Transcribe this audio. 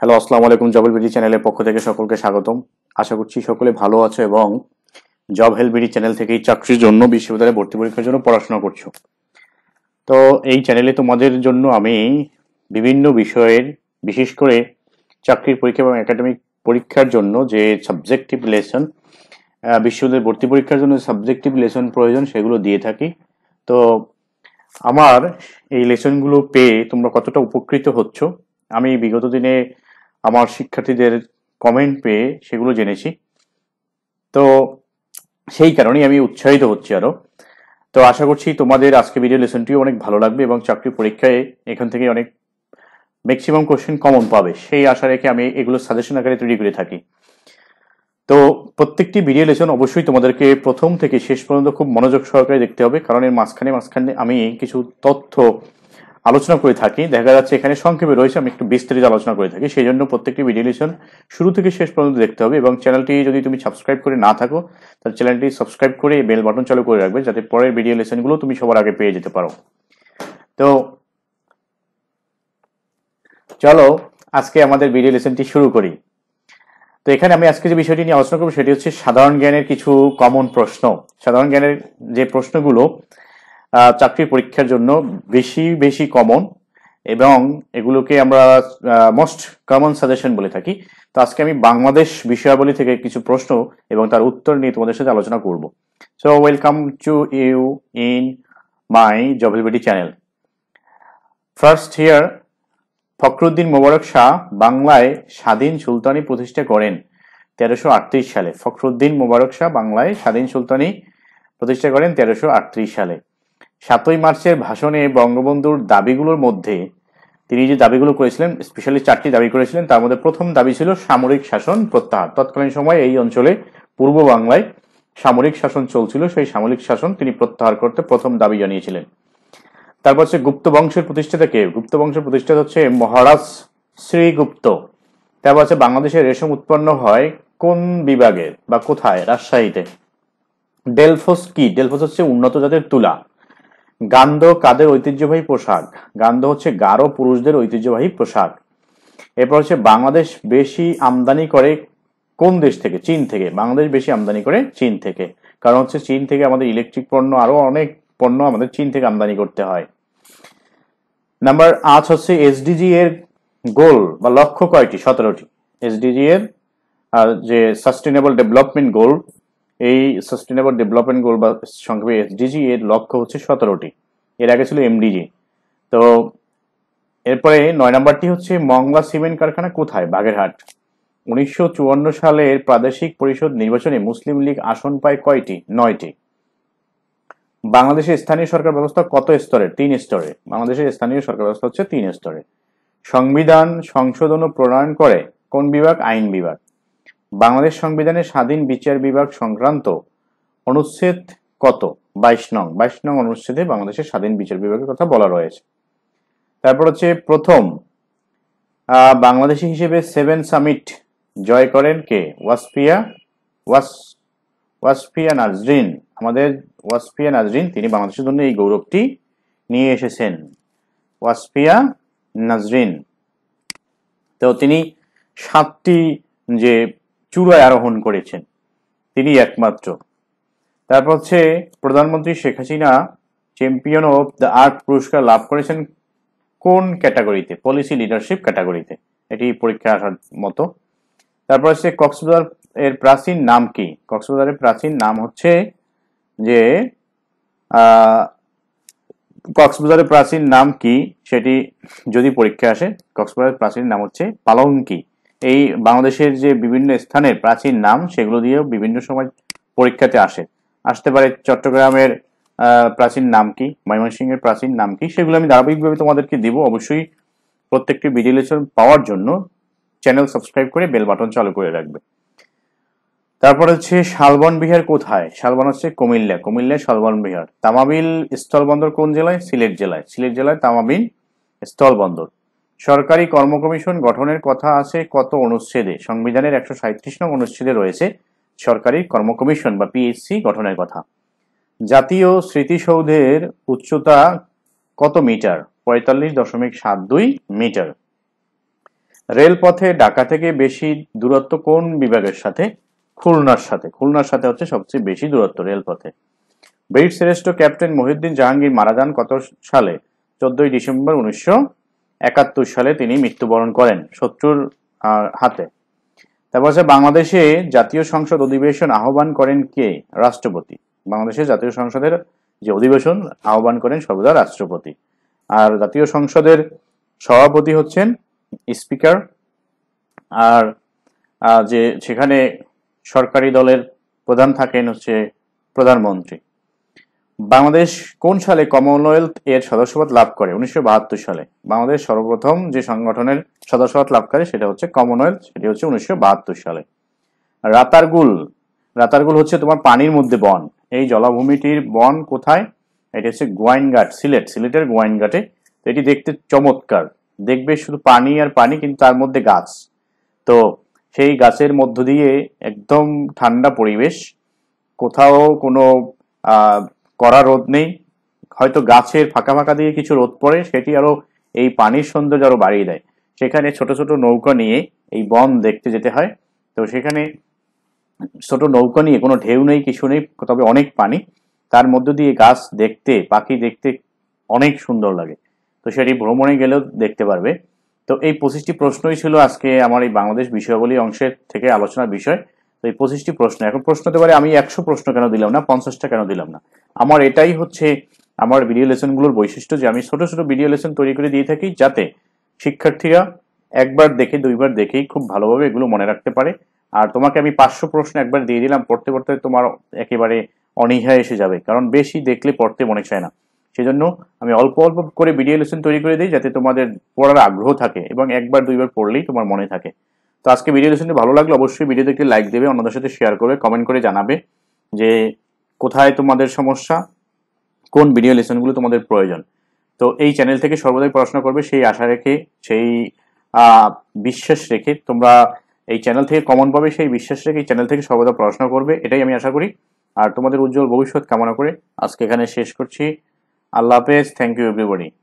hello আসসালামু আলাইকুম জবল BD চ্যানেলের পক্ষ থেকে সকলকে স্বাগতম আশা করছি সকলে ভালো আছো এবং জব হেল বিডি চ্যানেল থেকে এই চাকরির জন্য বিশ্ববিদ্যালয়ে ভর্তি পরীক্ষার জন্য পড়াশোনা করছো তো এই চ্যানেলে তোমাদের জন্য আমি বিভিন্ন বিষয়ের বিশেষ করে চাকরির পরীক্ষা এবং একাডেমিক পরীক্ষার জন্য যে সাবজেক্টিভ লেসন বিশ্ববিদ্যালয়ের ভর্তি পরীক্ষার জন্য সাবজেক্টিভ লেসন প্রয়োজন সেগুলো দিয়ে থাকি তো আমার এই লেসনগুলো পেয়ে তোমরা কতটা উপকৃত হচ্ছ আমি বিগত দিনে আমার শিক্ষার্থীদের কমেন্ট পেয়ে সেগুলো জেনেছি তো সেই কারণেই আমি উৎসাহিত হচ্ছি আরও তো আশা করছি তোমাদের আজকে ভিডিও লেসনটিও অনেক ভালো লাগবে এবং চাকরি পরীক্ষায় এখান থেকে অনেক ম্যাক্সিমাম কোশ্চেন কমন পাবে সেই আশা রেখে আমি এগুলো সাজেশন আকারে তৈরি করে থাকি তো প্রত্যেকটি ভিডিও লেসন অবশ্যই তোমাদেরকে প্রথম থেকে শেষ পর্যন্ত খুব মনোযোগ সহকারে দেখতে হবে কারণ এর মাঝখানে মাঝখানে আমি কিছু তথ্য আলোচনা করে থাকি দেখা যাচ্ছে এখানে সংক্ষেপে রয়েছে আমি একটু বিস্তারিত আলোচনা করে থাকি সেই জন্য প্রত্যেকটি ভিডিও লেসন শুরু থেকে শেষ পর্যন্ত দেখতে হবে এবং চ্যানেলটি যদি তুমি সাবস্ক্রাইব করে না থাকো তাহলে চ্যানেলটি সাবস্ক্রাইব করে বেল বাটন চালু করে রাখবে যাতে পরের ভিডিও লেসনগুলো তুমি সবার আগে পেয়ে যেতে পারো তো চলো আজকে আমাদের ভিডিও লেসনটি শুরু করি তো এখানে আমি আজকে যে বিষয়টি নিয়ে আলোচনা করবো সেটি হচ্ছে সাধারণ জ্ঞানের কিছু কমন প্রশ্ন সাধারণ জ্ঞানের যে প্রশ্নগুলো চাকরি পরীক্ষার জন্য বেশি বেশি কমন এবং এগুলোকে আমরা মোস্ট কমন সাজেশন বলে থাকি তো আজকে আমি বাংলাদেশ বিষয়াবলী থেকে কিছু প্রশ্ন এবং তার উত্তর নিয়ে তোমাদের সাথে আলোচনা করব so welcome to you in my জবলবিডি channel first year Fakhruddin Mubarak Shah বাংলায় স্বাধীন সুলতানি প্রতিষ্ঠা করেন তেরোশো সালে ফখরুদ্দিন মোবারক শাহ বাংলায় স্বাধীন সুলতানি প্রতিষ্ঠা করেন তেরোশো সালে সাতই মার্চের ভাষণে বঙ্গবন্ধুর দাবিগুলোর মধ্যে তিনি যে দাবিগুলো করেছিলেন স্পেশালি চারটি দাবি করেছিলেন তার মধ্যে প্রথম দাবি ছিল সামরিক শাসন প্রত্যাহার তৎকালীন সময় এই অঞ্চলে পূর্ব বাংলায় সামরিক শাসন চলছিল সেই সামরিক শাসন তিনি প্রত্যাহার করতে প্রথম দাবি জানিয়েছিলেন তারপর হচ্ছে গুপ্ত বংশের প্রতিষ্ঠাতা কে গুপ্ত বংশের প্রতিষ্ঠাতা হচ্ছে মহারাজ শ্রীগুপ্ত তারপর হচ্ছে বাংলাদেশে রেশম উৎপন্ন হয় কোন বিভাগে বা কোথায় রাজশাহীতে ডেলফোস কি ডেলফোস হচ্ছে উন্নত জাতের তুলা গান্ধ কাদের ঐতিহ্যবাহী পোশাক গান্ধ হচ্ছে গারো পুরুষদের ঐতিহ্যবাহী পোশাক এরপর হচ্ছে বাংলাদেশ বেশি আমদানি করে কোন দেশ থেকে চীন থেকে বাংলাদেশ বেশি আমদানি করে চীন থেকে কারণ হচ্ছে চীন থেকে আমাদের ইলেকট্রিক পণ্য আরও অনেক পণ্য আমাদের চীন থেকে আমদানি করতে হয় নাম্বার আজ হচ্ছে এসডিজি এর গোল বা লক্ষ্য কয়টি সতেরোটি এসডিজি এর যে সাস্টেনেবল ডেভেলপমেন্ট গোল এই সাস্টেনেবল ডেভেলপমেন্ট গোল বা সংক্ষেপে এসডিজি এর লক্ষ্য হচ্ছে সতেরোটি এর আগে ছিল এমডিজি তো এরপরে নয় নম্বরটি হচ্ছে মংলা সিমেন্ট কারখানা কোথায় বাগেরহাট উনিশশো সালের প্রাদেশিক পরিষদ নির্বাচনে মুসলিম লীগ আসন পায় কয়টি নয়টি বাংলাদেশের স্থানীয় সরকার ব্যবস্থা কত স্তরে তিন স্তরে বাংলাদেশের স্থানীয় সরকার ব্যবস্থা হচ্ছে তিন স্তরে সংবিধান সংশোধন ও প্রণয়ন করে কোন বিভাগ আইন বিভাগ বাংলাদেশ সংবিধানের স্বাধীন বিচার বিভাগ সংক্রান্ত অনুচ্ছেদ কত বাইশ নং বাইশ নং অনুচ্ছেদে বাংলাদেশের স্বাধীন বিচার বিভাগের কথা বলা রয়েছে তারপর হচ্ছে প্রথম বাংলাদেশি হিসেবে সেভেন সামিট জয় করেন কে ওয়াসফিয়া ওয়াস ওয়াসফিয়া নাজরিন আমাদের ওয়াসফিয়া নাজরিন তিনি বাংলাদেশের জন্য এই গৌরবটি নিয়ে এসেছেন ওয়াসফিয়া নাজরিন তো তিনি সাতটি যে চূড়ায় আরোহণ করেছেন তিনি একমাত্র তারপর হচ্ছে প্রধানমন্ত্রী Sheikh Hasina champion of the earth পুরস্কার লাভ করেছেন কোন ক্যাটাগরিতে পলিসি লিডারশিপ ক্যাটাগরিতে এটি পরীক্ষা আসার মতো তারপর হচ্ছে কক্সবাজার এর প্রাচীন নাম কি কক্সবাজারের প্রাচীন নাম হচ্ছে যে কক্সবাজারের প্রাচীন নাম কি সেটি যদি পরীক্ষা আসে কক্সবাজারের প্রাচীন নাম হচ্ছে কি এই বাংলাদেশের যে বিভিন্ন স্থানের প্রাচীন নাম সেগুলো দিয়েও বিভিন্ন সময় পরীক্ষাতে আসে আসতে পারে চট্টগ্রামের প্রাচীন নাম কি ময়মনসিংহের প্রাচীন নাম কি সেগুলো আমি ধারাবাহিকভাবে তোমাদেরকে দিব অবশ্যই প্রত্যেকটি ভিডিও লেসন পাওয়ার জন্য চ্যানেল সাবস্ক্রাইব করে বেল বাটন চালু করে রাখবে তারপর হচ্ছে শালবন বিহার কোথায় শালবন হচ্ছে কুমিল্লা কুমিল্লা শালবন বিহার তামাবিল স্থল বন্দর কোন জেলায় সিলেট জেলায় সিলেট জেলায় তামাবিল বন্দর সরকারি কর্মকমিশন গঠনের কথা আছে কত অনুচ্ছেদে সংবিধানের একশো সাঁত্রিশ নং অনুচ্ছেদে রয়েছে সরকারি কর্মকমিশন বা পিএইচসি গঠনের কথা জাতীয় স্মৃতিসৌধের উচ্চতা কত মিটার পঁয়তাল্লিশ দশমিক সাত দুই মিটার রেলপথে ঢাকা থেকে বেশি দূরত্ব কোন বিভাগের সাথে খুলনার সাথে খুলনার সাথে হচ্ছে সবচেয়ে বেশি দূরত্ব রেলপথে বীর শ্রেষ্ঠ ক্যাপ্টেন মহিউদ্দিন জাহাঙ্গীর মারা যান কত সালে চোদ্দই ডিসেম্বর উনিশশো একাত্তর সালে তিনি মৃত্যুবরণ করেন শত্রুর হাতে তারপর আছে বাংলাদেশে জাতীয় সংসদ অধিবেশন আহ্বান করেন কে রাষ্ট্রপতি বাংলাদেশে জাতীয় সংসদের যে অধিবেশন আহ্বান করেন সর্বদা রাষ্ট্রপতি আর জাতীয় সংসদের সভাপতি হচ্ছেন স্পিকার আর যে সেখানে সরকারি দলের প্রধান থাকেন হচ্ছে প্রধানমন্ত্রী বাংলাদেশ কোন সালে কমনওয়েলথ এর সদস্যপদ লাভ করে উনিশশো সালে বাংলাদেশ সর্বপ্রথম যে সংগঠনের সদস্যপদ লাভ করে সেটা হচ্ছে কমনওয়েলথ সেটি হচ্ছে উনিশশো সালে রাতারগুল রাতারগুল হচ্ছে তোমার পানির মধ্যে বন এই জলাভূমিটির বন কোথায় এটি হচ্ছে গোয়াইনঘাট সিলেট সিলেটের গোয়াইনঘাটে তো এটি দেখতে চমৎকার দেখবে শুধু পানি আর পানি কিন্তু তার মধ্যে গাছ তো সেই গাছের মধ্য দিয়ে একদম ঠান্ডা পরিবেশ কোথাও কোনো করা রোদ নেই হয়তো গাছের ফাঁকা ফাঁকা দিয়ে কিছু রোদ পড়ে সেটি আরও এই পানির সৌন্দর্য আরো বাড়িয়ে দেয় সেখানে ছোট ছোট নৌকা নিয়ে এই বন দেখতে যেতে হয় তো সেখানে ছোট নৌকা নিয়ে কোনো ঢেউ নেই কিছু নেই তবে অনেক পানি তার মধ্য দিয়ে গাছ দেখতে পাখি দেখতে অনেক সুন্দর লাগে তো সেটি ভ্রমণে গেলেও দেখতে পারবে তো এই পঁচিশটি প্রশ্নই ছিল আজকে আমার এই বাংলাদেশ বিষয়াবলী অংশের থেকে আলোচনার বিষয় তো এই পঁচিশটি প্রশ্ন এখন প্রশ্ন হতে পারে আমি একশো প্রশ্ন কেন দিলাম না পঞ্চাশটা কেন দিলাম না আমার এটাই হচ্ছে আমার ভিডিও লেসনগুলোর বৈশিষ্ট্য যে আমি ছোট ছোট ভিডিও লেসন তৈরি করে দিয়ে থাকি যাতে শিক্ষার্থীরা একবার দেখে দুইবার দেখেই খুব ভালোভাবে এগুলো মনে রাখতে পারে আর তোমাকে আমি পাঁচশো প্রশ্ন একবার দিয়ে দিলাম পড়তে পড়তে তোমার একেবারে অনীহা এসে যাবে কারণ বেশি দেখলে পড়তে মনে চায় না সেজন্য আমি অল্প অল্প করে ভিডিও লেসন তৈরি করে দিই যাতে তোমাদের পড়ার আগ্রহ থাকে এবং একবার দুইবার পড়লেই তোমার মনে থাকে তো আজকে ভিডিও লেসনটি ভালো লাগলে অবশ্যই ভিডিওতে একটি লাইক দেবে অন্যদের সাথে শেয়ার করবে কমেন্ট করে জানাবে যে কোথায় তোমাদের সমস্যা কোন ভিডিও লেসনগুলো তোমাদের প্রয়োজন তো এই চ্যানেল থেকে সর্বদাই পড়াশোনা করবে সেই আশা রেখে সেই বিশ্বাস রেখে তোমরা এই চ্যানেল থেকে কমন পাবে সেই বিশ্বাস রেখে এই চ্যানেল থেকে সর্বদা পড়াশোনা করবে এটাই আমি আশা করি আর তোমাদের উজ্জ্বল ভবিষ্যৎ কামনা করে আজকে এখানে শেষ করছি আল্লাহ হাফেজ থ্যাংক ইউ এভরিবডি